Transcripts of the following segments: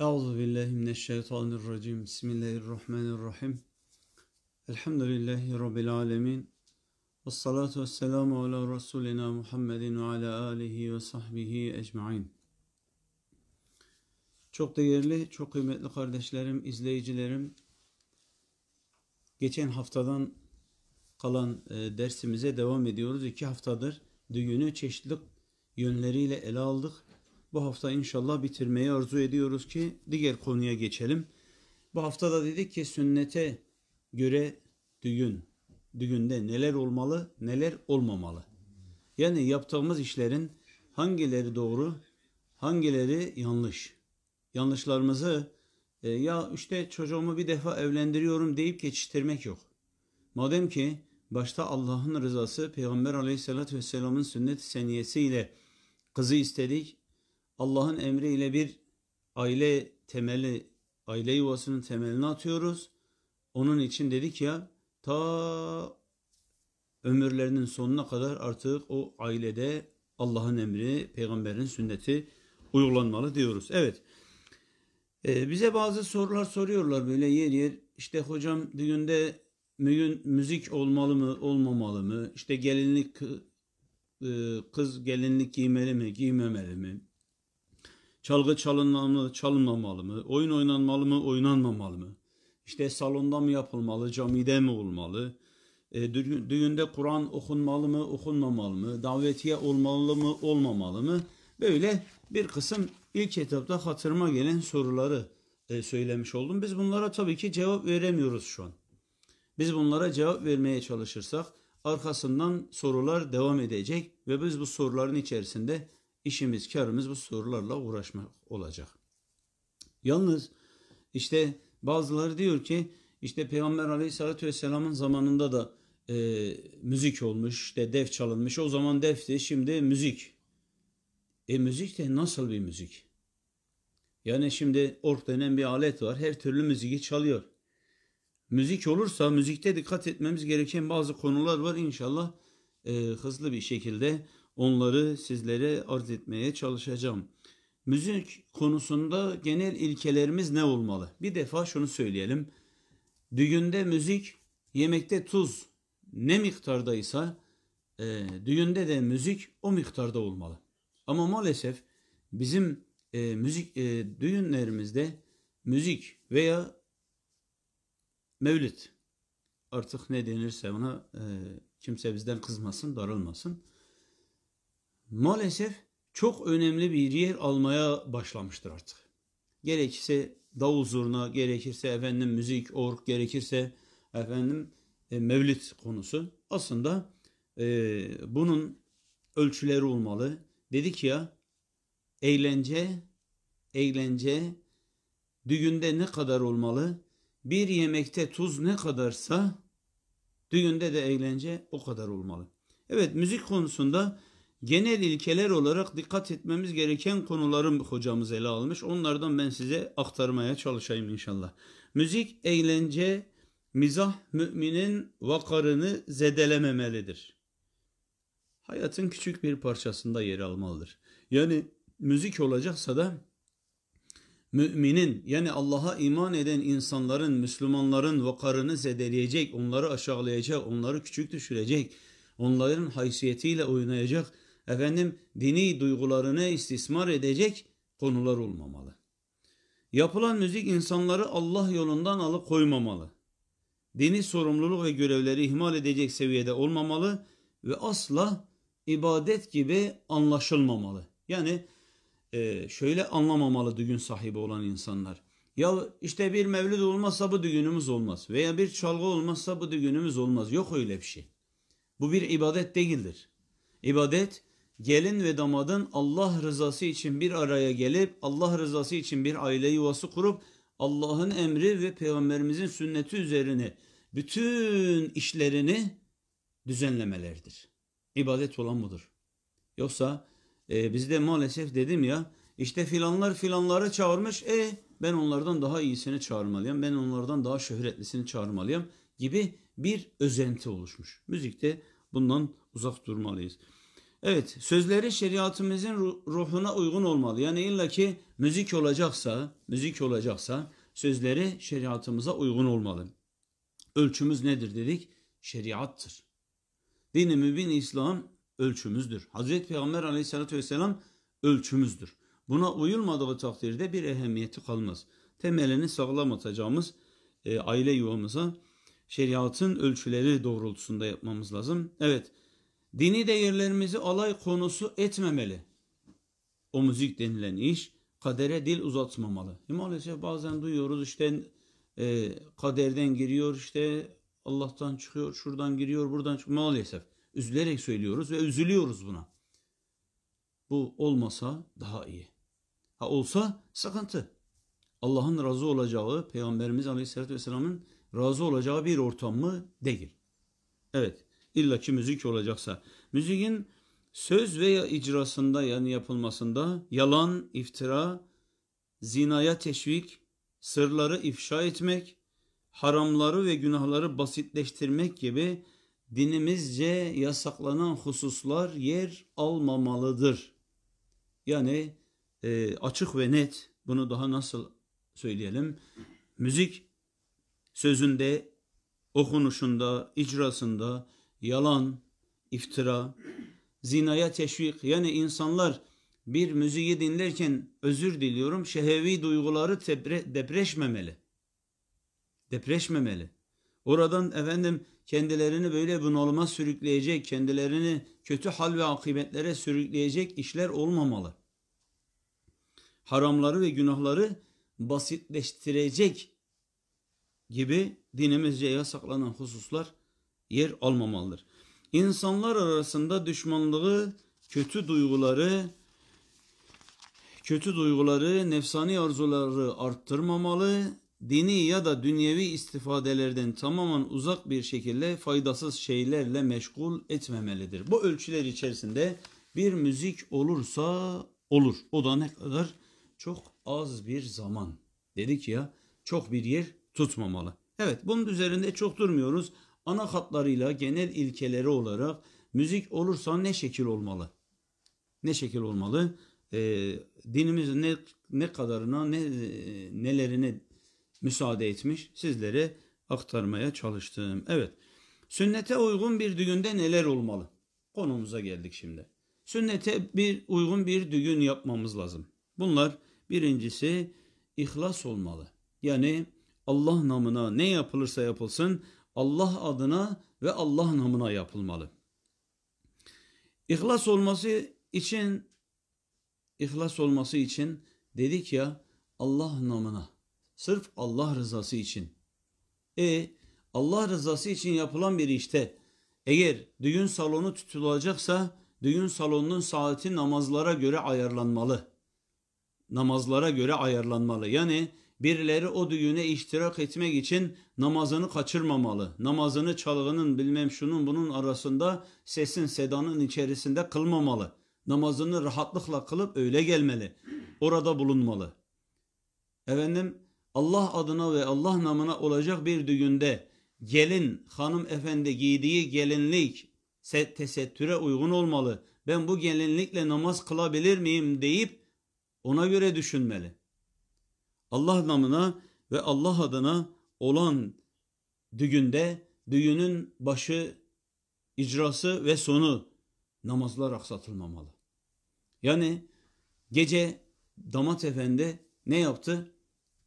Euzu billahi mineşşeytanirracim. Bismillahirrahmanirrahim. Elhamdülillahi rabbil alamin. Ves salatu vesselamu ala rasulina Muhammedin ve ala alihi ve sahbihi ecmaîn. Çok değerli, çok kıymetli kardeşlerim, izleyicilerim. Geçen haftadan kalan e, dersimize devam ediyoruz. İki haftadır düğünü çeşitli yönleriyle ele aldık bu hafta inşallah bitirmeyi arzu ediyoruz ki diğer konuya geçelim. Bu hafta da dedik ki sünnete göre düğün, düğünde neler olmalı, neler olmamalı. Yani yaptığımız işlerin hangileri doğru, hangileri yanlış. Yanlışlarımızı e, ya işte çocuğumu bir defa evlendiriyorum deyip geçiştirmek yok. Madem ki başta Allah'ın rızası Peygamber aleyhissalatü vesselamın sünnet seniyesiyle kızı istedik, Allah'ın emriyle bir aile temeli, aile yuvasının temelini atıyoruz. Onun için dedik ya ta ömürlerinin sonuna kadar artık o ailede Allah'ın emri, peygamberin sünneti uygulanmalı diyoruz. Evet. Ee, bize bazı sorular soruyorlar böyle yer yer. İşte hocam düğünde müzik olmalı mı, olmamalı mı? İşte gelinlik e, kız gelinlik giymeli mi, giymemeli mi? Çalgı çalınmalı mı, çalınmamalı mı? Oyun oynanmalı mı, oynanmamalı mı? İşte salonda mı yapılmalı, camide mi olmalı? E, düğünde Kur'an okunmalı mı, okunmamalı mı? Davetiye olmalı mı, olmamalı mı? Böyle bir kısım ilk etapta hatırıma gelen soruları e, söylemiş oldum. Biz bunlara tabii ki cevap veremiyoruz şu an. Biz bunlara cevap vermeye çalışırsak arkasından sorular devam edecek ve biz bu soruların içerisinde işimiz, karımız bu sorularla uğraşmak olacak. Yalnız işte bazıları diyor ki işte Peygamber Aleyhisselatü Vesselam'ın zamanında da e, müzik olmuş, işte def çalınmış. O zaman defti, şimdi müzik. E müzik de nasıl bir müzik? Yani şimdi ork denen bir alet var. Her türlü müziği çalıyor. Müzik olursa müzikte dikkat etmemiz gereken bazı konular var. İnşallah e, hızlı bir şekilde Onları sizlere arz etmeye çalışacağım. Müzik konusunda genel ilkelerimiz ne olmalı? Bir defa şunu söyleyelim. Düğünde müzik, yemekte tuz ne miktardaysa e, düğünde de müzik o miktarda olmalı. Ama maalesef bizim e, müzik e, düğünlerimizde müzik veya mevlid artık ne denirse ona e, kimse bizden kızmasın, darılmasın maalesef çok önemli bir yer almaya başlamıştır artık. Gerekirse davul zurna, gerekirse efendim müzik, ork, gerekirse efendim e, mevlid konusu. Aslında e, bunun ölçüleri olmalı. Dedik ya eğlence, eğlence düğünde ne kadar olmalı? Bir yemekte tuz ne kadarsa düğünde de eğlence o kadar olmalı. Evet müzik konusunda genel ilkeler olarak dikkat etmemiz gereken konuları hocamız ele almış. Onlardan ben size aktarmaya çalışayım inşallah. Müzik, eğlence, mizah müminin vakarını zedelememelidir. Hayatın küçük bir parçasında yer almalıdır. Yani müzik olacaksa da müminin yani Allah'a iman eden insanların, Müslümanların vakarını zedeleyecek, onları aşağılayacak, onları küçük düşürecek, onların haysiyetiyle oynayacak efendim dini duygularını istismar edecek konular olmamalı. Yapılan müzik insanları Allah yolundan alıkoymamalı. Dini sorumluluk ve görevleri ihmal edecek seviyede olmamalı ve asla ibadet gibi anlaşılmamalı. Yani e, şöyle anlamamalı düğün sahibi olan insanlar. Ya işte bir mevlid olmazsa bu düğünümüz olmaz veya bir çalgı olmazsa bu düğünümüz olmaz. Yok öyle bir şey. Bu bir ibadet değildir. İbadet gelin ve damadın Allah rızası için bir araya gelip Allah rızası için bir aile yuvası kurup Allah'ın emri ve peygamberimizin sünneti üzerine bütün işlerini düzenlemelerdir. İbadet olan budur. Yoksa e, bizde maalesef dedim ya işte filanlar filanlara çağırmış. E ben onlardan daha iyisini çağırmalıyım. Ben onlardan daha şöhretlisini çağırmalıyım gibi bir özenti oluşmuş. Müzikte bundan uzak durmalıyız. Evet sözleri şeriatımızın ruhuna uygun olmalı. Yani illa ki müzik olacaksa, müzik olacaksa sözleri şeriatımıza uygun olmalı. Ölçümüz nedir dedik? Şeriattır. Dini mübin İslam ölçümüzdür. Hazreti Peygamber aleyhissalatü vesselam ölçümüzdür. Buna uyulmadığı takdirde bir ehemmiyeti kalmaz. Temelini sağlam atacağımız e, aile yuvamıza şeriatın ölçüleri doğrultusunda yapmamız lazım. Evet. Dini değerlerimizi alay konusu etmemeli. O müzik denilen iş kadere dil uzatmamalı. E, maalesef bazen duyuyoruz işte e, kaderden giriyor işte Allah'tan çıkıyor şuradan giriyor buradan çıkıyor. Maalesef üzülerek söylüyoruz ve üzülüyoruz buna. Bu olmasa daha iyi. Ha olsa sıkıntı. Allah'ın razı olacağı, Peygamberimiz Aleyhisselatü Vesselam'ın razı olacağı bir ortam mı? Değil. Evet. İlla ki müzik olacaksa. Müziğin söz veya icrasında yani yapılmasında yalan, iftira, zinaya teşvik, sırları ifşa etmek, haramları ve günahları basitleştirmek gibi dinimizce yasaklanan hususlar yer almamalıdır. Yani e, açık ve net bunu daha nasıl söyleyelim? Müzik sözünde, okunuşunda, icrasında, yalan, iftira, zinaya teşvik yani insanlar bir müziği dinlerken özür diliyorum şehevi duyguları depreşmemeli. Depreşmemeli. Oradan efendim kendilerini böyle bunalıma sürükleyecek, kendilerini kötü hal ve akıbetlere sürükleyecek işler olmamalı. Haramları ve günahları basitleştirecek gibi dinimizce yasaklanan hususlar yer almamalıdır. İnsanlar arasında düşmanlığı, kötü duyguları, kötü duyguları, nefsani arzuları arttırmamalı, dini ya da dünyevi istifadelerden tamamen uzak bir şekilde faydasız şeylerle meşgul etmemelidir. Bu ölçüler içerisinde bir müzik olursa olur. O da ne kadar? Çok az bir zaman. Dedik ya çok bir yer tutmamalı. Evet bunun üzerinde çok durmuyoruz ana hatlarıyla genel ilkeleri olarak müzik olursa ne şekil olmalı? Ne şekil olmalı? E, dinimiz ne, ne kadarına ne e, nelerine müsaade etmiş sizlere aktarmaya çalıştım. Evet sünnete uygun bir düğünde neler olmalı? Konumuza geldik şimdi. Sünnete bir uygun bir düğün yapmamız lazım. Bunlar birincisi ihlas olmalı. Yani Allah namına ne yapılırsa yapılsın Allah adına ve Allah namına yapılmalı. İhlas olması için ihlas olması için dedik ya Allah namına. Sırf Allah rızası için. E Allah rızası için yapılan bir işte eğer düğün salonu tutulacaksa düğün salonunun saati namazlara göre ayarlanmalı. Namazlara göre ayarlanmalı. Yani Birileri o düğüne iştirak etmek için namazını kaçırmamalı. Namazını çalgının bilmem şunun bunun arasında sesin sedanın içerisinde kılmamalı. Namazını rahatlıkla kılıp öyle gelmeli. Orada bulunmalı. Efendim Allah adına ve Allah namına olacak bir düğünde gelin hanım efendi giydiği gelinlik tesettüre uygun olmalı. Ben bu gelinlikle namaz kılabilir miyim deyip ona göre düşünmeli. Allah namına ve Allah adına olan düğünde düğünün başı, icrası ve sonu namazlar aksatılmamalı. Yani gece damat efendi ne yaptı?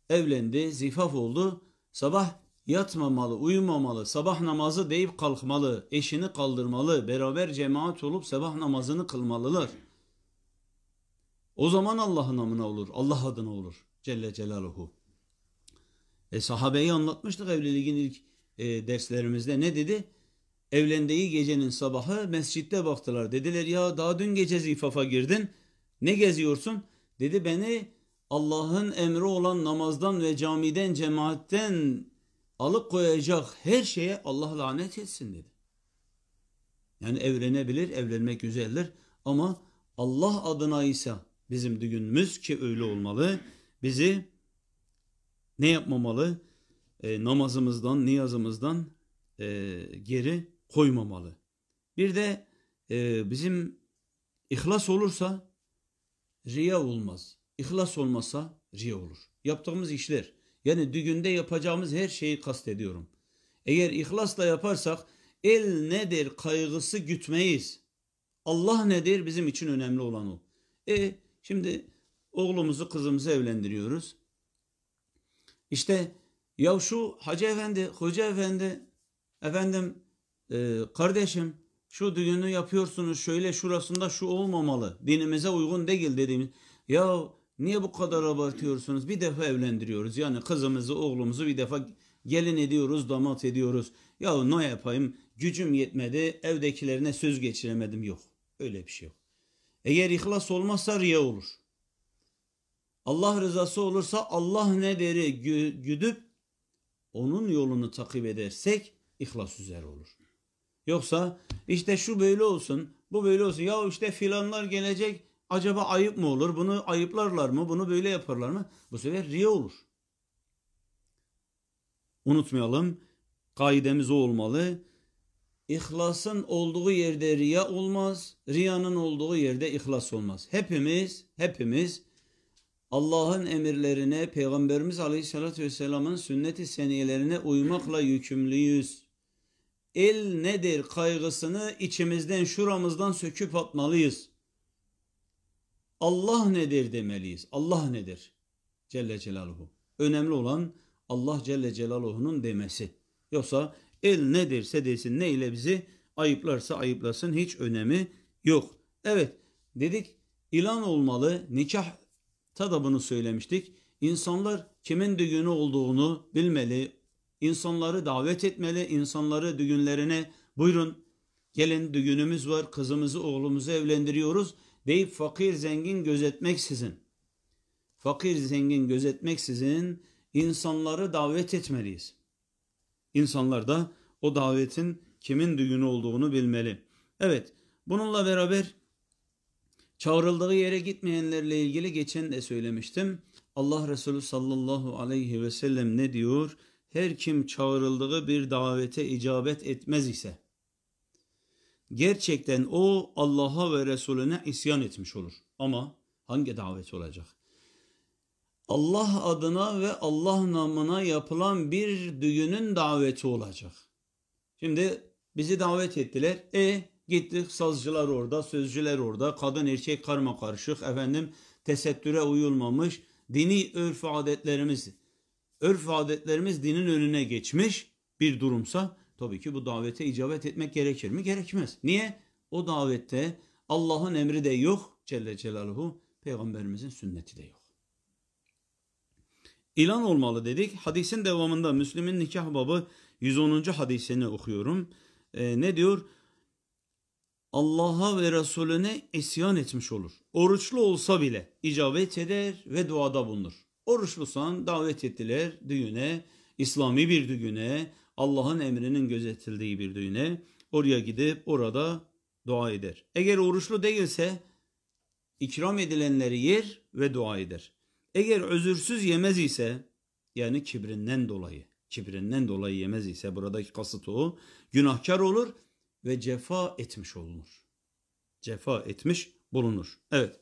Evlendi, zifaf oldu. Sabah yatmamalı, uyumamalı, sabah namazı deyip kalkmalı, eşini kaldırmalı, beraber cemaat olup sabah namazını kılmalılar. O zaman Allah'ın namına olur, Allah adına olur. Celle Celaluhu. E, sahabeyi anlatmıştık evliliğin ilk e, derslerimizde. Ne dedi? Evlendiği gecenin sabahı mescitte baktılar. Dediler ya daha dün gece zifafa girdin. Ne geziyorsun? Dedi beni Allah'ın emri olan namazdan ve camiden cemaatten alıkoyacak her şeye Allah lanet etsin dedi. Yani evlenebilir, evlenmek güzeldir ama Allah adına ise bizim düğünümüz ki öyle olmalı bizi ne yapmamalı? E, namazımızdan, niyazımızdan e, geri koymamalı. Bir de e, bizim ihlas olursa riya olmaz. İhlas olmasa riya olur. Yaptığımız işler yani düğünde yapacağımız her şeyi kastediyorum. Eğer ihlasla yaparsak el nedir kaygısı gütmeyiz. Allah nedir bizim için önemli olan o. E şimdi Oğlumuzu kızımızı evlendiriyoruz. İşte ya şu hacı efendi, hoca efendi, efendim e, kardeşim şu düğünü yapıyorsunuz şöyle şurasında şu olmamalı. Dinimize uygun değil dediğimiz. Ya niye bu kadar abartıyorsunuz? Bir defa evlendiriyoruz. Yani kızımızı, oğlumuzu bir defa gelin ediyoruz, damat ediyoruz. Ya ne yapayım? Gücüm yetmedi, evdekilerine söz geçiremedim. Yok. Öyle bir şey yok. Eğer ihlas olmazsa riya olur. Allah rızası olursa Allah ne gü güdüp onun yolunu takip edersek ihlas üzere olur. Yoksa işte şu böyle olsun, bu böyle olsun. Ya işte filanlar gelecek acaba ayıp mı olur? Bunu ayıplarlar mı? Bunu böyle yaparlar mı? Bu sefer riya olur. Unutmayalım kaidemiz o olmalı. İhlasın olduğu yerde riya olmaz, riyanın olduğu yerde ihlas olmaz. Hepimiz, hepimiz Allah'ın emirlerine, Peygamberimiz Aleyhisselatü Vesselam'ın sünnet-i seniyelerine uymakla yükümlüyüz. El nedir kaygısını içimizden, şuramızdan söküp atmalıyız. Allah nedir demeliyiz. Allah nedir? Celle Celaluhu. Önemli olan Allah Celle Celaluhu'nun demesi. Yoksa el nedirse desin, ne ile bizi ayıplarsa ayıplasın hiç önemi yok. Evet dedik ilan olmalı, nikah Ta da bunu söylemiştik. İnsanlar kimin düğünü olduğunu bilmeli, İnsanları davet etmeli, İnsanları düğünlerine buyurun gelin düğünümüz var, kızımızı oğlumuzu evlendiriyoruz deyip fakir zengin gözetmeksizin, fakir zengin gözetmeksizin insanları davet etmeliyiz. İnsanlar da o davetin kimin düğünü olduğunu bilmeli. Evet bununla beraber Çağrıldığı yere gitmeyenlerle ilgili geçen de söylemiştim. Allah Resulü sallallahu aleyhi ve sellem ne diyor? Her kim çağrıldığı bir davete icabet etmez ise gerçekten o Allah'a ve Resulüne isyan etmiş olur. Ama hangi davet olacak? Allah adına ve Allah namına yapılan bir düğünün daveti olacak. Şimdi bizi davet ettiler. E Gittik sazcılar orada, sözcüler orada, kadın erkek karma karışık efendim tesettüre uyulmamış. Dini örf adetlerimiz, örf adetlerimiz dinin önüne geçmiş bir durumsa tabii ki bu davete icabet etmek gerekir mi? Gerekmez. Niye? O davette Allah'ın emri de yok Celle Celaluhu, Peygamberimizin sünneti de yok. İlan olmalı dedik. Hadisin devamında Müslim'in nikah babı 110. hadisini okuyorum. E, ne diyor? Allah'a ve Resulüne isyan etmiş olur. Oruçlu olsa bile icabet eder ve duada bulunur. Oruçlusan davet ettiler düğüne, İslami bir düğüne, Allah'ın emrinin gözetildiği bir düğüne. Oraya gidip orada dua eder. Eğer oruçlu değilse ikram edilenleri yer ve dua eder. Eğer özürsüz yemez ise yani kibrinden dolayı, kibrinden dolayı yemez ise buradaki kasıt o, günahkar olur ve cefa etmiş olunur. Cefa etmiş bulunur. Evet.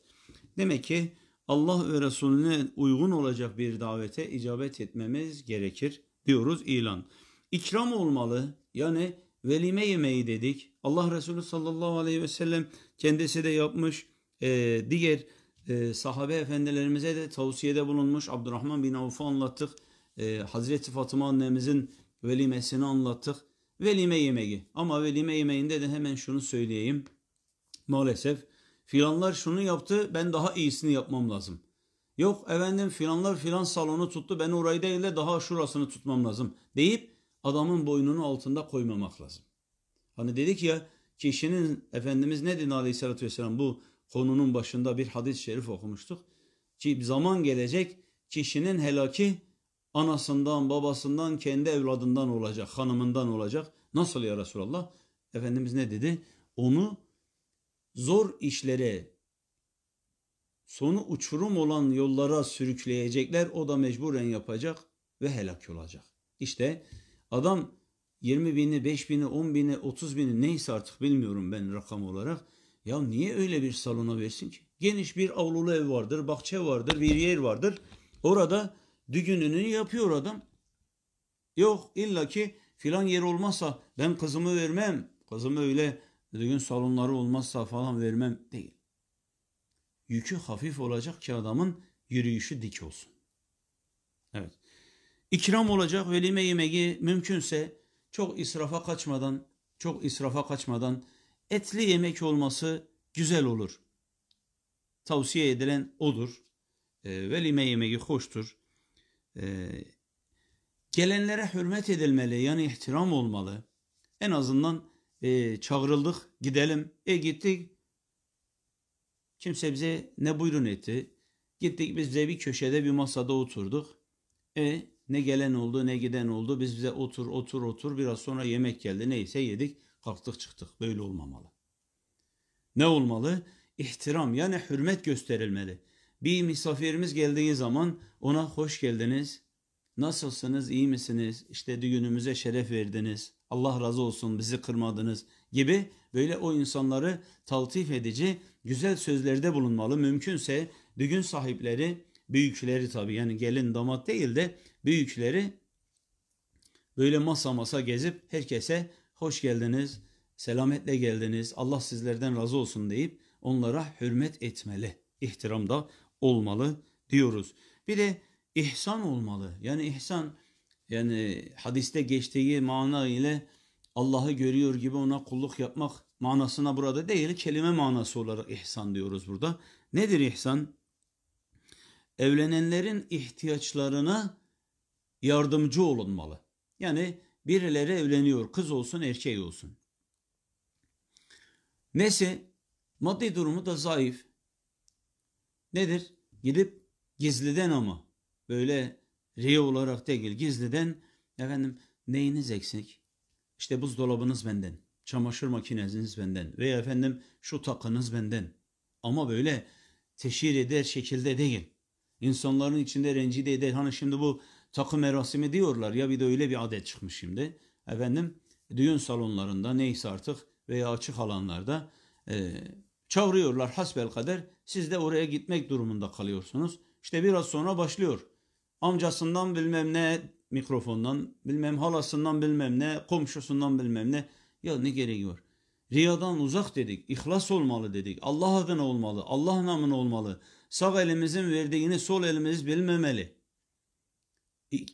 Demek ki Allah ve Resulüne uygun olacak bir davete icabet etmemiz gerekir diyoruz ilan. İkram olmalı yani velime yemeği dedik. Allah Resulü sallallahu aleyhi ve sellem kendisi de yapmış. Ee, diğer e, sahabe efendilerimize de tavsiyede bulunmuş. Abdurrahman bin Avf'ı anlattık. Ee, Hazreti Fatıma annemizin velimesini anlattık velime yemeği. Ama velime yemeğinde de hemen şunu söyleyeyim. Maalesef filanlar şunu yaptı ben daha iyisini yapmam lazım. Yok efendim filanlar filan salonu tuttu ben orayı değil de daha şurasını tutmam lazım deyip adamın boynunun altında koymamak lazım. Hani dedik ya kişinin Efendimiz ne dedi aleyhissalatü vesselam bu konunun başında bir hadis-i şerif okumuştuk. Ki zaman gelecek kişinin helaki Anasından, babasından, kendi evladından olacak, hanımından olacak. Nasıl ya Resulallah? Efendimiz ne dedi? Onu zor işlere, sonu uçurum olan yollara sürükleyecekler. O da mecburen yapacak ve helak olacak. İşte adam 20 bini, 5 bini, 10 bini, 30 bini neyse artık bilmiyorum ben rakam olarak. Ya niye öyle bir salona versin ki? Geniş bir avlulu ev vardır, bahçe vardır, bir yer vardır. Orada düğününü yapıyor adam. Yok illaki filan yer olmazsa ben kızımı vermem. Kızımı öyle düğün salonları olmazsa falan vermem değil. Yükü hafif olacak ki adamın yürüyüşü dik olsun. Evet. İkram olacak velime yemeği mümkünse çok israfa kaçmadan, çok israfa kaçmadan etli yemek olması güzel olur. Tavsiye edilen odur. E, velime yemeği hoştur. Ee, gelenlere hürmet edilmeli yani ihtiram olmalı. En azından e, çağrıldık gidelim. E gittik kimse bize ne buyurun etti. Gittik biz de bir köşede bir masada oturduk. E ne gelen oldu ne giden oldu. Biz bize otur otur otur biraz sonra yemek geldi neyse yedik kalktık çıktık. Böyle olmamalı. Ne olmalı? İhtiram yani hürmet gösterilmeli. Bir misafirimiz geldiği zaman ona hoş geldiniz. Nasılsınız, iyi misiniz? İşte düğünümüze şeref verdiniz. Allah razı olsun bizi kırmadınız gibi böyle o insanları taltif edici güzel sözlerde bulunmalı. Mümkünse düğün sahipleri, büyükleri tabii yani gelin damat değil de büyükleri böyle masa masa gezip herkese hoş geldiniz, selametle geldiniz, Allah sizlerden razı olsun deyip onlara hürmet etmeli. İhtiram da olmalı diyoruz. Bir de ihsan olmalı. Yani ihsan yani hadiste geçtiği mana ile Allah'ı görüyor gibi ona kulluk yapmak manasına burada değil kelime manası olarak ihsan diyoruz burada. Nedir ihsan? Evlenenlerin ihtiyaçlarına yardımcı olunmalı. Yani birileri evleniyor kız olsun erkek olsun. Nesi? Maddi durumu da zayıf nedir? Gidip gizliden ama böyle riye olarak değil gizliden efendim neyiniz eksik? İşte buzdolabınız benden, çamaşır makineniz benden veya efendim şu takınız benden. Ama böyle teşhir eder şekilde değil. İnsanların içinde rencide eder. Hani şimdi bu takı merasimi diyorlar ya bir de öyle bir adet çıkmış şimdi. Efendim düğün salonlarında neyse artık veya açık alanlarda e, çağırıyorlar hasbel kader siz de oraya gitmek durumunda kalıyorsunuz. İşte biraz sonra başlıyor. Amcasından bilmem ne mikrofondan, bilmem halasından bilmem ne, komşusundan bilmem ne. Ya ne gereği var? Riyadan uzak dedik, ihlas olmalı dedik, Allah adına olmalı, Allah namına olmalı. Sağ elimizin verdiğini sol elimiz bilmemeli.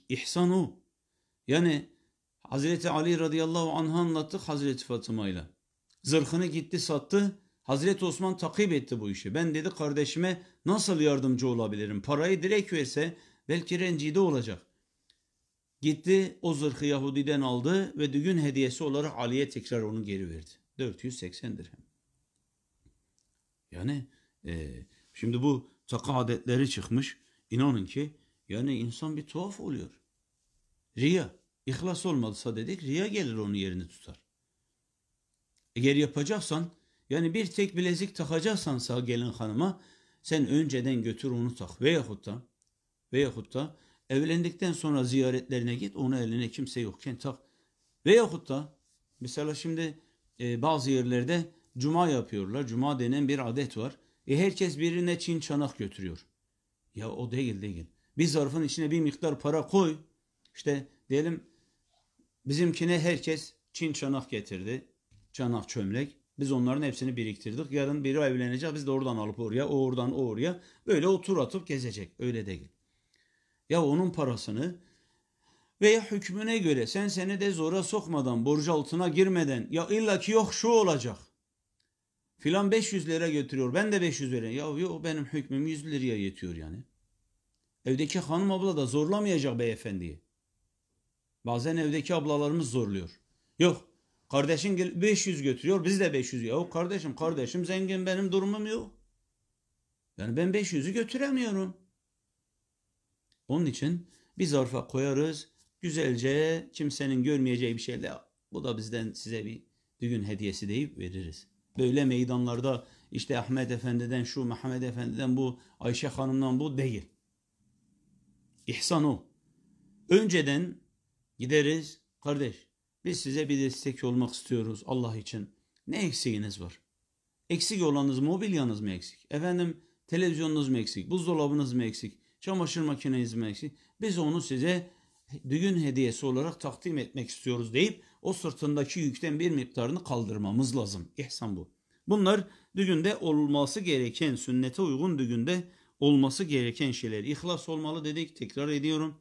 İhsan o. Yani Hazreti Ali radıyallahu anh anlattık Hazreti Fatıma ile. Zırhını gitti sattı. Hazreti Osman takip etti bu işi. Ben dedi kardeşime nasıl yardımcı olabilirim? Parayı direkt verse belki rencide olacak. Gitti o zırhı Yahudi'den aldı ve düğün hediyesi olarak Ali'ye tekrar onu geri verdi. 480 dirhem. Yani e, şimdi bu takı adetleri çıkmış. İnanın ki yani insan bir tuhaf oluyor. Riya. İhlas olmadısa dedik riya gelir onun yerini tutar. Eğer yapacaksan yani bir tek bilezik takacaksan sağ gelin hanıma sen önceden götür onu tak. Veyahut da, veyahut da evlendikten sonra ziyaretlerine git onu eline kimse yokken tak. Veyahut da mesela şimdi e, bazı yerlerde cuma yapıyorlar. Cuma denen bir adet var. E herkes birine çin çanak götürüyor. Ya o değil değil. Bir zarfın içine bir miktar para koy. İşte diyelim bizimkine herkes çin çanak getirdi. Çanak çömlek. Biz onların hepsini biriktirdik. Yarın biri evlenecek. Biz de oradan alıp oraya, oradan oraya. Böyle otur atıp gezecek. Öyle değil. Ya onun parasını veya hükmüne göre sen seni de zora sokmadan, borcu altına girmeden ya illaki yok şu olacak. Filan 500 lira götürüyor. Ben de 500 vereyim. Ya yok benim hükmüm 100 liraya yetiyor yani. Evdeki hanım abla da zorlamayacak beyefendiyi. Bazen evdeki ablalarımız zorluyor. Yok Kardeşin 500 götürüyor. Biz de 500. Yahu kardeşim kardeşim zengin benim durumum yok. Yani ben 500'ü götüremiyorum. Onun için bir zarfa koyarız. Güzelce kimsenin görmeyeceği bir şeyle bu da bizden size bir düğün hediyesi deyip veririz. Böyle meydanlarda işte Ahmet Efendi'den şu, Mehmet Efendi'den bu, Ayşe Hanım'dan bu değil. İhsan o. Önceden gideriz. Kardeş biz size bir destek olmak istiyoruz Allah için. Ne eksiğiniz var? Eksik olanınız mobilyanız mı eksik? Efendim televizyonunuz mu eksik? Buzdolabınız mı eksik? Çamaşır makineniz mi eksik? Biz onu size düğün hediyesi olarak takdim etmek istiyoruz deyip o sırtındaki yükten bir miktarını kaldırmamız lazım. İhsan bu. Bunlar düğünde olması gereken, sünnete uygun düğünde olması gereken şeyler. İhlas olmalı dedik, tekrar ediyorum.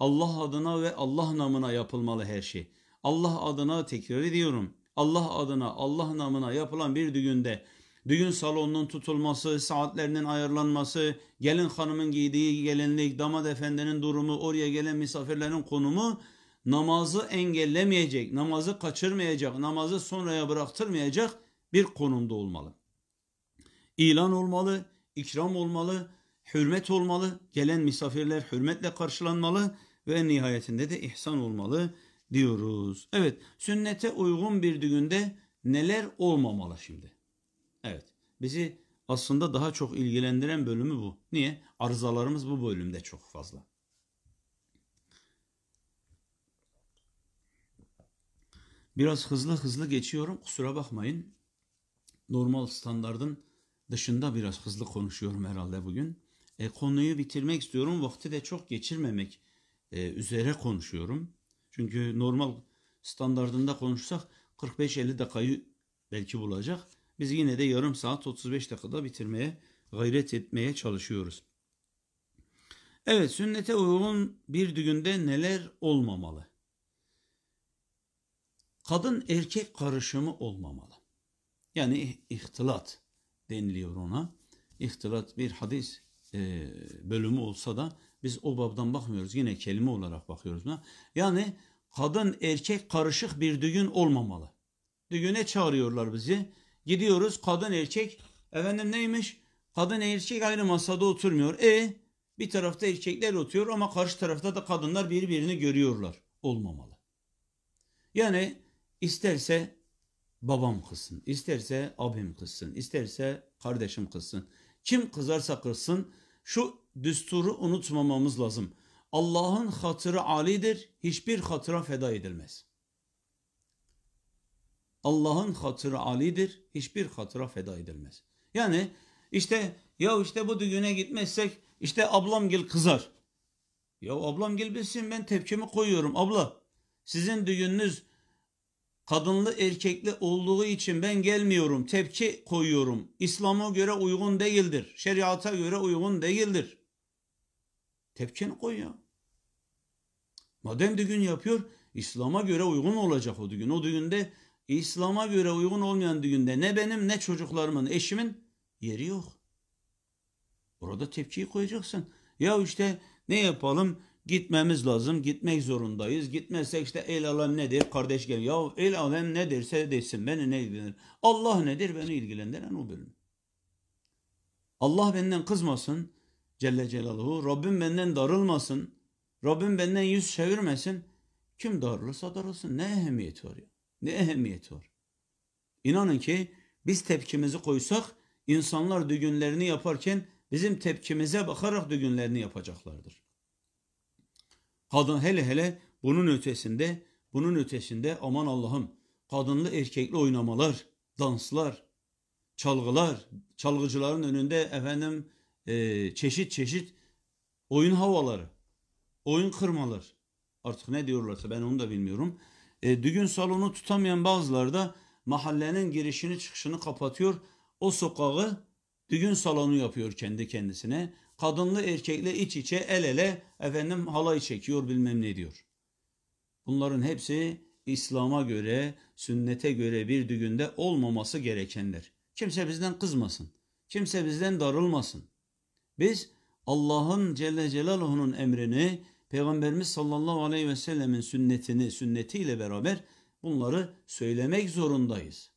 Allah adına ve Allah namına yapılmalı her şey. Allah adına tekrar ediyorum. Allah adına, Allah namına yapılan bir düğünde düğün salonunun tutulması, saatlerinin ayarlanması, gelin hanımın giydiği gelinlik, damat efendinin durumu, oraya gelen misafirlerin konumu namazı engellemeyecek, namazı kaçırmayacak, namazı sonraya bıraktırmayacak bir konumda olmalı. İlan olmalı, ikram olmalı, hürmet olmalı, gelen misafirler hürmetle karşılanmalı ve nihayetinde de ihsan olmalı diyoruz. Evet sünnete uygun bir düğünde neler olmamalı şimdi? Evet bizi aslında daha çok ilgilendiren bölümü bu. Niye? Arızalarımız bu bölümde çok fazla. Biraz hızlı hızlı geçiyorum. Kusura bakmayın. Normal standardın dışında biraz hızlı konuşuyorum herhalde bugün. E, konuyu bitirmek istiyorum. Vakti de çok geçirmemek e, üzere konuşuyorum. Çünkü normal standartında konuşsak 45-50 dakikayı belki bulacak. Biz yine de yarım saat 35 dakikada bitirmeye gayret etmeye çalışıyoruz. Evet sünnete uygun bir düğünde neler olmamalı? Kadın erkek karışımı olmamalı. Yani ihtilat deniliyor ona. İhtilat bir hadis e, bölümü olsa da biz o babdan bakmıyoruz. Yine kelime olarak bakıyoruz buna. Yani kadın erkek karışık bir düğün olmamalı. Düğüne çağırıyorlar bizi. Gidiyoruz kadın erkek. Efendim neymiş? Kadın erkek aynı masada oturmuyor. E bir tarafta erkekler oturuyor ama karşı tarafta da kadınlar birbirini görüyorlar. Olmamalı. Yani isterse babam kızsın, isterse abim kızsın, isterse kardeşim kızsın. Kim kızarsa kızsın şu düsturu unutmamamız lazım. Allah'ın hatırı alidir, hiçbir hatıra feda edilmez. Allah'ın hatırı alidir, hiçbir hatıra feda edilmez. Yani işte ya işte bu düğüne gitmezsek işte ablam gel kızar. Ya ablam gel bilsin ben tepkimi koyuyorum. Abla sizin düğününüz kadınlı erkekli olduğu için ben gelmiyorum. Tepki koyuyorum. İslam'a göre uygun değildir. Şeriata göre uygun değildir. Tepkini koy ya. Madem düğün yapıyor, İslam'a göre uygun olacak o düğün. O düğünde İslam'a göre uygun olmayan düğünde ne benim ne çocuklarımın, eşimin yeri yok. Orada tepkiyi koyacaksın. Ya işte ne yapalım? Gitmemiz lazım, gitmek zorundayız. Gitmezsek işte el alem nedir? Kardeş gel. Ya el alem ne derse desin beni ne ilgilendir? Allah nedir? Beni ilgilendiren o bölüm. Allah benden kızmasın. Celle Celaluhu. Rabbim benden darılmasın. Rabbim benden yüz çevirmesin. Kim darılırsa darılsın. Ne ehemmiyeti var ya? Ne ehemmiyeti var? İnanın ki biz tepkimizi koysak insanlar düğünlerini yaparken bizim tepkimize bakarak düğünlerini yapacaklardır. Kadın hele hele bunun ötesinde, bunun ötesinde aman Allah'ım kadınlı erkekli oynamalar, danslar, çalgılar, çalgıcıların önünde efendim e, çeşit çeşit oyun havaları, oyun kırmalar artık ne diyorlarsa ben onu da bilmiyorum. E, düğün salonu tutamayan bazıları da mahallenin girişini çıkışını kapatıyor. O sokağı düğün salonu yapıyor kendi kendisine. Kadınlı erkekle iç içe el ele efendim halay çekiyor bilmem ne diyor. Bunların hepsi İslam'a göre, sünnete göre bir düğünde olmaması gerekenler. Kimse bizden kızmasın. Kimse bizden darılmasın. Biz Allah'ın Celle Celaluhu'nun emrini, Peygamberimiz sallallahu aleyhi ve sellemin sünnetini, sünnetiyle beraber bunları söylemek zorundayız.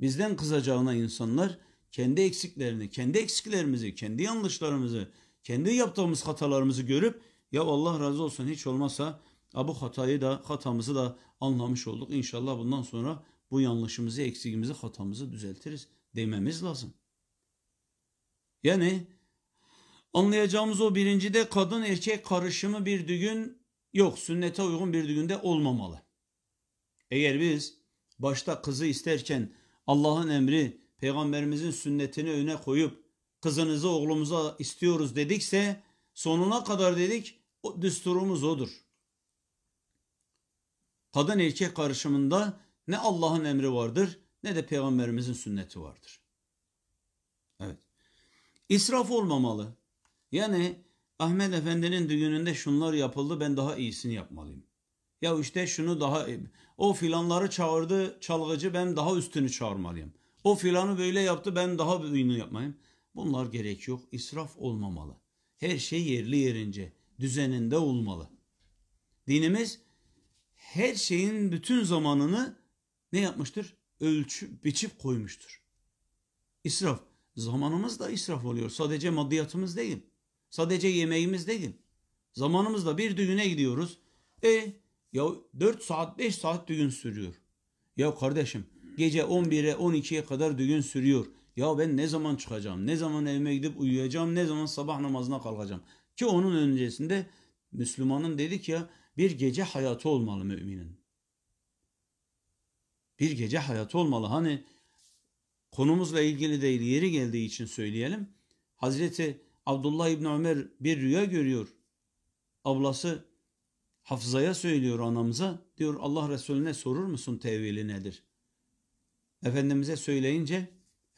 Bizden kızacağına insanlar kendi eksiklerini, kendi eksiklerimizi, kendi yanlışlarımızı, kendi yaptığımız hatalarımızı görüp ya Allah razı olsun hiç olmazsa bu hatayı da hatamızı da anlamış olduk. İnşallah bundan sonra bu yanlışımızı, eksikimizi, hatamızı düzeltiriz dememiz lazım. Yani anlayacağımız o birincide kadın erkek karışımı bir düğün yok. Sünnete uygun bir düğünde olmamalı. Eğer biz başta kızı isterken Allah'ın emri, peygamberimizin sünnetini öne koyup kızınızı oğlumuza istiyoruz dedikse sonuna kadar dedik o düsturumuz odur. Kadın erkek karışımında ne Allah'ın emri vardır ne de peygamberimizin sünneti vardır. İsraf olmamalı. Yani Ahmet Efendi'nin düğününde şunlar yapıldı ben daha iyisini yapmalıyım. Ya işte şunu daha o filanları çağırdı çalgıcı ben daha üstünü çağırmalıyım. O filanı böyle yaptı ben daha büyüğünü yapmayayım. Bunlar gerek yok. İsraf olmamalı. Her şey yerli yerince düzeninde olmalı. Dinimiz her şeyin bütün zamanını ne yapmıştır? Ölçü, biçip koymuştur. İsraf zamanımız da israf oluyor. Sadece maddiyatımız değil. Sadece yemeğimiz değil. Zamanımızda bir düğüne gidiyoruz. E ya 4 saat 5 saat düğün sürüyor. Ya kardeşim gece 11'e 12'ye kadar düğün sürüyor. Ya ben ne zaman çıkacağım? Ne zaman evime gidip uyuyacağım? Ne zaman sabah namazına kalkacağım? Ki onun öncesinde Müslümanın dedik ya bir gece hayatı olmalı müminin. Bir gece hayatı olmalı. Hani konumuzla ilgili değil yeri geldiği için söyleyelim. Hazreti Abdullah İbni Ömer bir rüya görüyor. Ablası Hafıza'ya söylüyor anamıza. Diyor Allah Resulüne sorur musun tevili nedir? Efendimiz'e söyleyince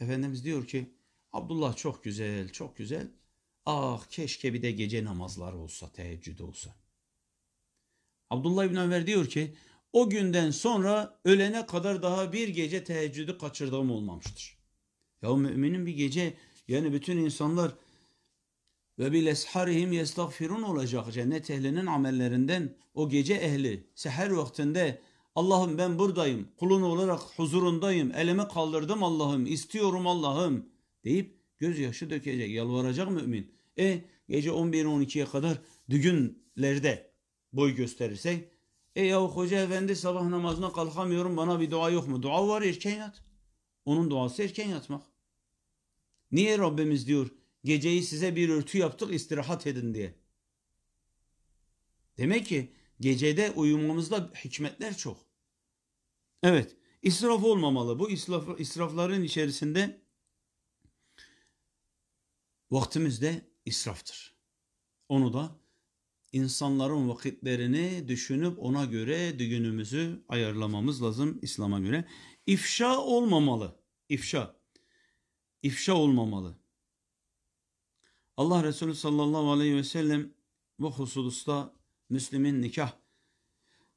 Efendimiz diyor ki Abdullah çok güzel, çok güzel. Ah keşke bir de gece namazları olsa, teheccüd olsa. Abdullah İbni Ömer diyor ki o günden sonra ölene kadar daha bir gece teheccüdü kaçırdığım olmamıştır. Ya müminin bir gece yani bütün insanlar ve bil esharihim yestagfirun olacak cennet ehlinin amellerinden o gece ehli seher vaktinde Allah'ım ben buradayım kulun olarak huzurundayım elimi kaldırdım Allah'ım istiyorum Allah'ım deyip gözyaşı dökecek yalvaracak mümin. E gece 11-12'ye kadar düğünlerde boy gösterirsek e yahu hoca efendi sabah namazına kalkamıyorum bana bir dua yok mu? Dua var erken yat. Onun duası erken yatmak. Niye Rabbimiz diyor geceyi size bir örtü yaptık istirahat edin diye. Demek ki gecede uyumamızda hikmetler çok. Evet israf olmamalı. Bu israf, israfların içerisinde vaktimiz de israftır. Onu da insanların vakitlerini düşünüp ona göre düğünümüzü ayarlamamız lazım İslam'a göre. İfşa olmamalı. İfşa. İfşa olmamalı. Allah Resulü sallallahu aleyhi ve sellem bu hususta Müslim'in nikah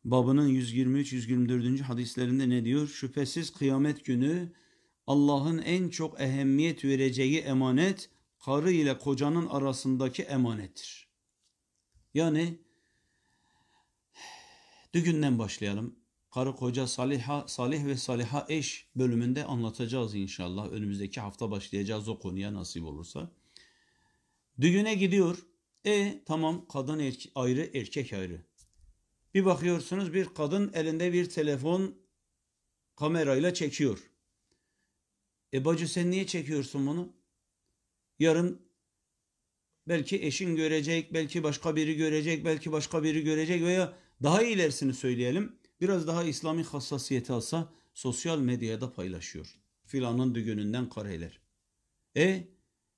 babının 123-124. hadislerinde ne diyor? Şüphesiz kıyamet günü Allah'ın en çok ehemmiyet vereceği emanet karı ile kocanın arasındaki emanettir. Yani düğünden başlayalım. Karı koca saliha, salih ve saliha eş bölümünde anlatacağız inşallah. Önümüzdeki hafta başlayacağız o konuya nasip olursa. Düğüne gidiyor. E tamam kadın erke ayrı erkek ayrı. Bir bakıyorsunuz bir kadın elinde bir telefon kamerayla çekiyor. E bacı sen niye çekiyorsun bunu? Yarın Belki eşin görecek, belki başka biri görecek, belki başka biri görecek veya daha ilerisini söyleyelim. Biraz daha İslami hassasiyeti alsa sosyal medyada paylaşıyor. Filanın düğününden kareler. E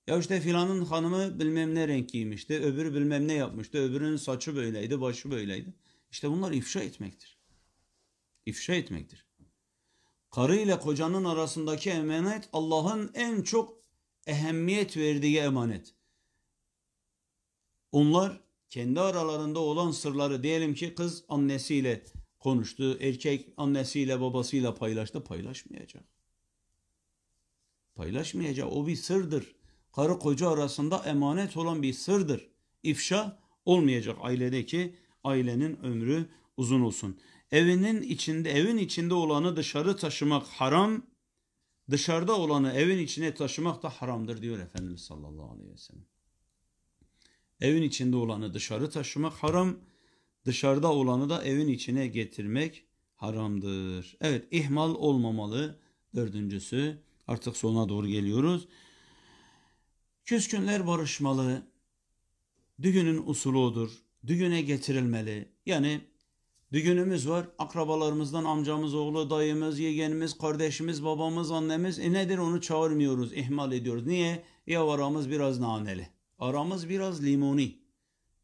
ya işte filanın hanımı bilmem ne renk giymişti, öbürü bilmem ne yapmıştı, öbürünün saçı böyleydi, başı böyleydi. İşte bunlar ifşa etmektir. İfşa etmektir. Karı ile kocanın arasındaki emanet Allah'ın en çok ehemmiyet verdiği emanet. Onlar kendi aralarında olan sırları diyelim ki kız annesiyle konuştu, erkek annesiyle babasıyla paylaştı, paylaşmayacak. Paylaşmayacak, o bir sırdır. Karı koca arasında emanet olan bir sırdır. İfşa olmayacak ailedeki ailenin ömrü uzun olsun. Evinin içinde, evin içinde olanı dışarı taşımak haram, dışarıda olanı evin içine taşımak da haramdır diyor Efendimiz sallallahu aleyhi ve sellem. Evin içinde olanı dışarı taşımak haram, dışarıda olanı da evin içine getirmek haramdır. Evet ihmal olmamalı dördüncüsü. Artık sona doğru geliyoruz. Küskünler barışmalı. Düğünün usulü odur. Düğüne getirilmeli. Yani düğünümüz var. Akrabalarımızdan amcamız, oğlu, dayımız, yeğenimiz, kardeşimiz, babamız, annemiz. E nedir onu çağırmıyoruz, ihmal ediyoruz. Niye? Yavaramız biraz naneli. Aramız biraz limoni.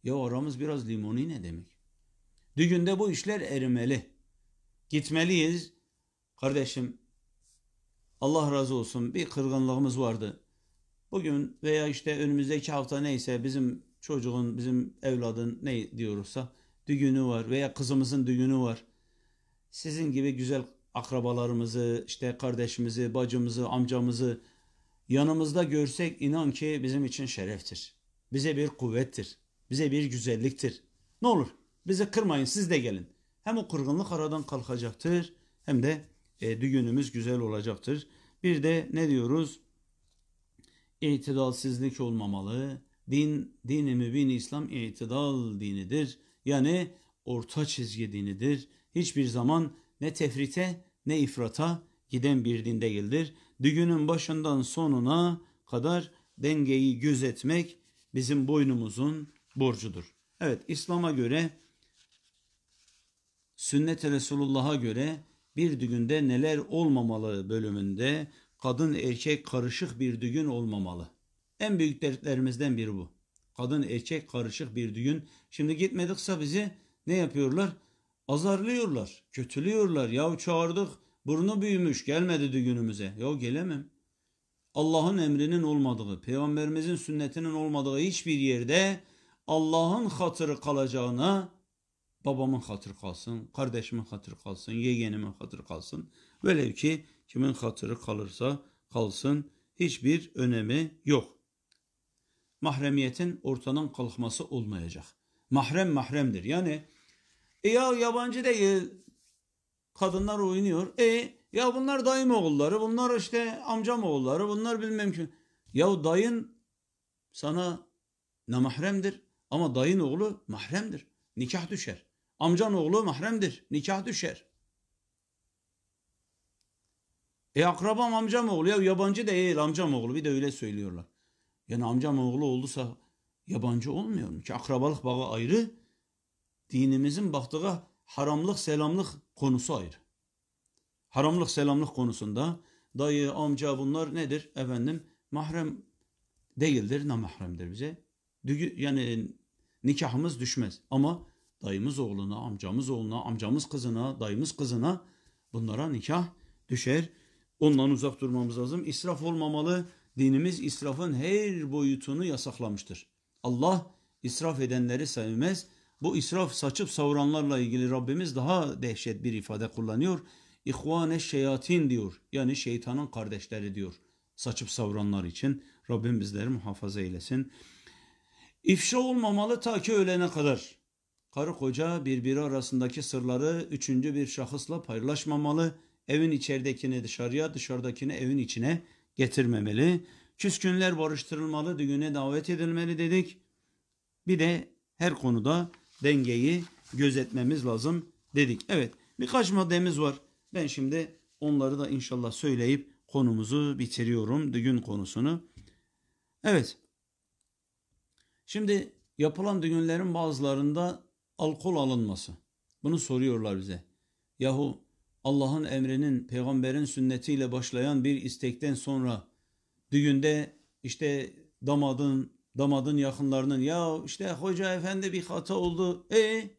Ya aramız biraz limoni ne demek? Düğünde bu işler erimeli. Gitmeliyiz. Kardeşim Allah razı olsun bir kırgınlığımız vardı. Bugün veya işte önümüzdeki hafta neyse bizim çocuğun, bizim evladın ne diyoruzsa düğünü var veya kızımızın düğünü var. Sizin gibi güzel akrabalarımızı, işte kardeşimizi, bacımızı, amcamızı yanımızda görsek inan ki bizim için şereftir. Bize bir kuvvettir. Bize bir güzelliktir. Ne olur bizi kırmayın siz de gelin. Hem o kırgınlık aradan kalkacaktır hem de e, düğünümüz güzel olacaktır. Bir de ne diyoruz? İtidalsizlik olmamalı. Din, dini mübin İslam itidal dinidir. Yani orta çizgi dinidir. Hiçbir zaman ne tefrite ne ifrata giden bir din değildir. Düğünün başından sonuna kadar dengeyi gözetmek bizim boynumuzun borcudur. Evet İslam'a göre sünnet-i Resulullah'a göre bir düğünde neler olmamalı bölümünde kadın erkek karışık bir düğün olmamalı. En büyük dertlerimizden biri bu. Kadın erkek karışık bir düğün. Şimdi gitmedikse bizi ne yapıyorlar? Azarlıyorlar, kötülüyorlar. Yahu çağırdık Burnu büyümüş gelmedi de günümüze. Yok gelemem. Allah'ın emrinin olmadığı, peygamberimizin sünnetinin olmadığı hiçbir yerde Allah'ın hatırı kalacağına babamın hatırı kalsın, kardeşimin hatırı kalsın, yeğenimin hatırı kalsın. Böyle ki kimin hatırı kalırsa kalsın hiçbir önemi yok. Mahremiyetin ortadan kalkması olmayacak. Mahrem mahremdir. Yani e ya yabancı değil kadınlar oynuyor. E ya bunlar dayım oğulları, bunlar işte amcam oğulları, bunlar bilmem kim. Ya dayın sana namahremdir ama dayın oğlu mahremdir. Nikah düşer. Amcan oğlu mahremdir. Nikah düşer. E akrabam amcam oğlu ya yabancı değil amcam oğlu bir de öyle söylüyorlar. Yani amcam oğlu olduysa yabancı olmuyor mu ki? Akrabalık bağı ayrı. Dinimizin baktığı haramlık selamlık konusu ayrı. Haramlık selamlık konusunda dayı, amca bunlar nedir? Efendim mahrem değildir, namahremdir bize. Düğü, yani nikahımız düşmez ama dayımız oğluna, amcamız oğluna, amcamız kızına, dayımız kızına bunlara nikah düşer. Ondan uzak durmamız lazım. İsraf olmamalı. Dinimiz israfın her boyutunu yasaklamıştır. Allah israf edenleri sevmez. Bu israf saçıp savuranlarla ilgili Rabbimiz daha dehşet bir ifade kullanıyor. İhvane şeyatin diyor. Yani şeytanın kardeşleri diyor. Saçıp savuranlar için Rabbim bizleri muhafaza eylesin. İfşa olmamalı ta ki ölene kadar. Karı koca birbiri arasındaki sırları üçüncü bir şahısla paylaşmamalı. Evin içeridekini dışarıya, dışarıdakini evin içine getirmemeli. Küskünler barıştırılmalı, düğüne davet edilmeli dedik. Bir de her konuda dengeyi gözetmemiz lazım dedik. Evet birkaç maddemiz var. Ben şimdi onları da inşallah söyleyip konumuzu bitiriyorum. Düğün konusunu. Evet. Şimdi yapılan düğünlerin bazılarında alkol alınması. Bunu soruyorlar bize. Yahu Allah'ın emrinin, peygamberin sünnetiyle başlayan bir istekten sonra düğünde işte damadın, damadın yakınlarının ya işte hoca efendi bir hata oldu. E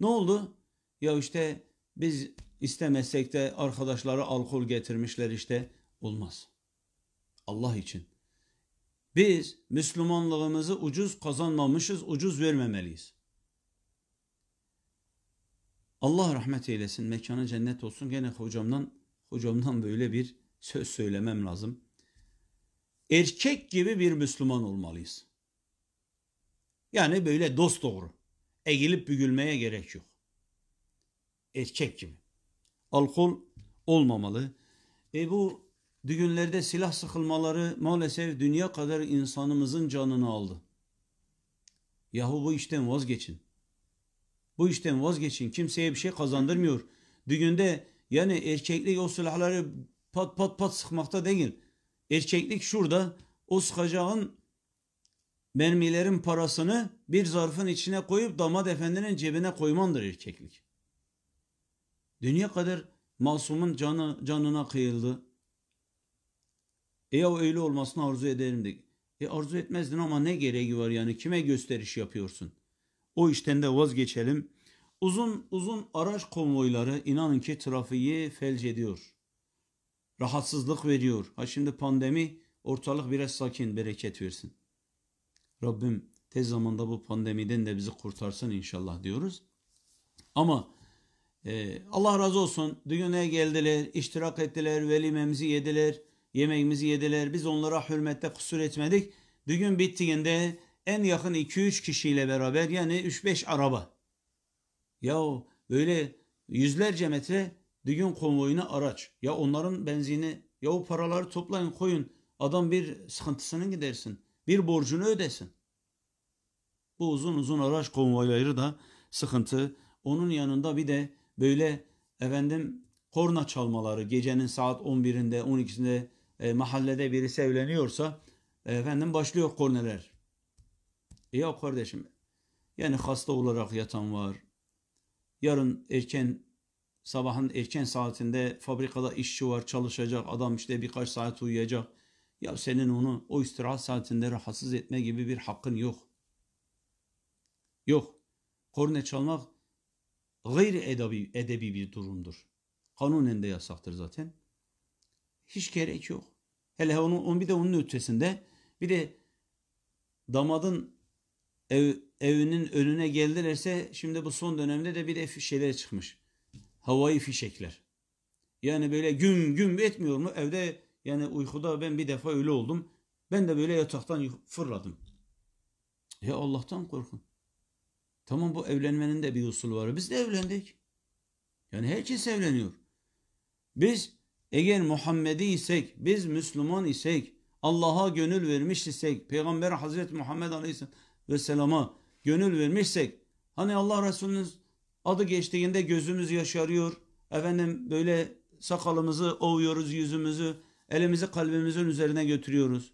ne oldu? Ya işte biz istemesek de arkadaşları alkol getirmişler işte olmaz. Allah için. Biz Müslümanlığımızı ucuz kazanmamışız, ucuz vermemeliyiz. Allah rahmet eylesin, mekanı cennet olsun. Gene hocamdan hocamdan böyle bir söz söylemem lazım erkek gibi bir Müslüman olmalıyız. Yani böyle dost doğru. Eğilip bügülmeye gerek yok. Erkek gibi. Alkol olmamalı. E bu düğünlerde silah sıkılmaları maalesef dünya kadar insanımızın canını aldı. Yahu bu işten vazgeçin. Bu işten vazgeçin. Kimseye bir şey kazandırmıyor. Düğünde yani erkeklik o silahları pat pat pat sıkmakta değil Erkeklik şurada o sıkacağın mermilerin parasını bir zarfın içine koyup damat efendinin cebine koymandır erkeklik. Dünya kadar masumun canı, canına kıyıldı. E ya öyle olmasını arzu ederimdik. E arzu etmezdin ama ne gereği var yani kime gösteriş yapıyorsun? O işten de vazgeçelim. Uzun uzun araç konvoyları inanın ki trafiği felç ediyor rahatsızlık veriyor. Ha şimdi pandemi ortalık biraz sakin, bereket versin. Rabbim tez zamanda bu pandemiden de bizi kurtarsın inşallah diyoruz. Ama e, Allah razı olsun düğüne geldiler, iştirak ettiler, velimemizi yediler, yemeğimizi yediler. Biz onlara hürmette kusur etmedik. Düğün bittiğinde en yakın 2-3 kişiyle beraber yani 3-5 araba. Yahu böyle yüzlerce metre düğün konvoyuna araç. Ya onların benzini ya o paraları toplayın koyun. Adam bir sıkıntısını gidersin. Bir borcunu ödesin. Bu uzun uzun araç konvoyları da sıkıntı. Onun yanında bir de böyle efendim korna çalmaları gecenin saat 11'inde 12'sinde e, mahallede birisi evleniyorsa e, efendim başlıyor korneler. Ya kardeşim yani hasta olarak yatan var. Yarın erken Sabahın erken saatinde fabrikada işçi var çalışacak adam işte birkaç saat uyuyacak. Ya senin onu o istirahat saatinde rahatsız etme gibi bir hakkın yok. Yok. Korne çalmak gayri edebi, edebi bir durumdur. Kanunen de yasaktır zaten. Hiç gerek yok. Hele onun, on bir de onun ötesinde bir de damadın ev, evinin önüne geldilerse şimdi bu son dönemde de bir de şeyler çıkmış havai fişekler. Yani böyle güm güm etmiyor mu? Evde yani uykuda ben bir defa öyle oldum. Ben de böyle yataktan fırladım. Ya Allah'tan korkun. Tamam bu evlenmenin de bir usulü var. Biz de evlendik. Yani herkes evleniyor. Biz eğer Muhammedi isek, biz Müslüman isek, Allah'a gönül vermiş isek, Peygamber Hazreti Muhammed Aleyhisselam'a gönül vermişsek, hani Allah Resulü'nün Adı geçtiğinde gözümüz yaşarıyor. Efendim böyle sakalımızı ovuyoruz, yüzümüzü, elimizi kalbimizin üzerine götürüyoruz.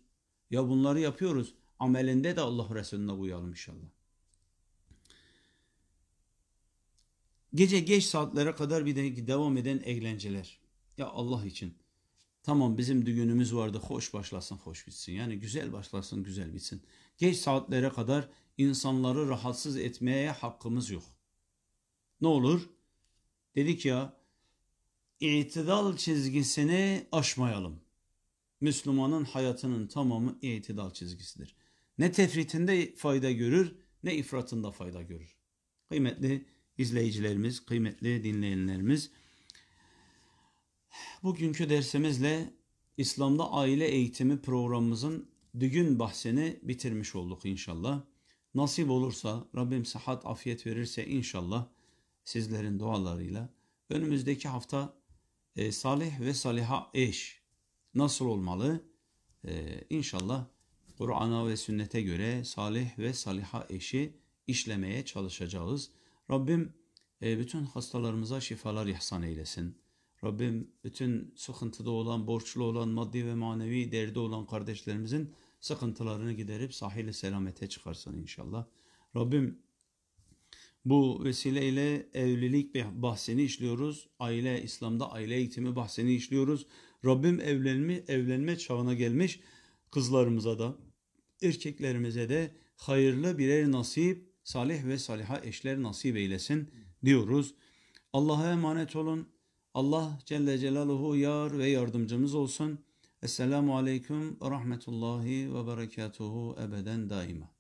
Ya bunları yapıyoruz. Amelinde de Allah Resulüne uyalım inşallah. Gece geç saatlere kadar bir de devam eden eğlenceler. Ya Allah için. Tamam bizim düğünümüz vardı. Hoş başlasın, hoş bitsin. Yani güzel başlasın, güzel bitsin. Geç saatlere kadar insanları rahatsız etmeye hakkımız yok ne olur? Dedik ya itidal çizgisini aşmayalım. Müslümanın hayatının tamamı itidal çizgisidir. Ne tefritinde fayda görür ne ifratında fayda görür. Kıymetli izleyicilerimiz, kıymetli dinleyenlerimiz bugünkü dersimizle İslam'da aile eğitimi programımızın düğün bahsini bitirmiş olduk inşallah. Nasip olursa Rabbim sıhhat afiyet verirse inşallah sizlerin dualarıyla önümüzdeki hafta e, salih ve saliha eş nasıl olmalı? E, inşallah Kur'an'a ve sünnete göre salih ve saliha eşi işlemeye çalışacağız. Rabbim e, bütün hastalarımıza şifalar ihsan eylesin. Rabbim bütün sıkıntıda olan, borçlu olan, maddi ve manevi derdi olan kardeşlerimizin sıkıntılarını giderip sahile selamete çıkarsın inşallah. Rabbim bu vesileyle evlilik bahsini işliyoruz. Aile İslam'da aile eğitimi bahsini işliyoruz. Rabbim evlenme, evlenme çağına gelmiş kızlarımıza da erkeklerimize de hayırlı birer nasip, salih ve saliha eşler nasip eylesin diyoruz. Allah'a emanet olun. Allah Celle Celaluhu yar ve yardımcımız olsun. Esselamu Aleyküm ve Rahmetullahi ve Berekatuhu ebeden daima.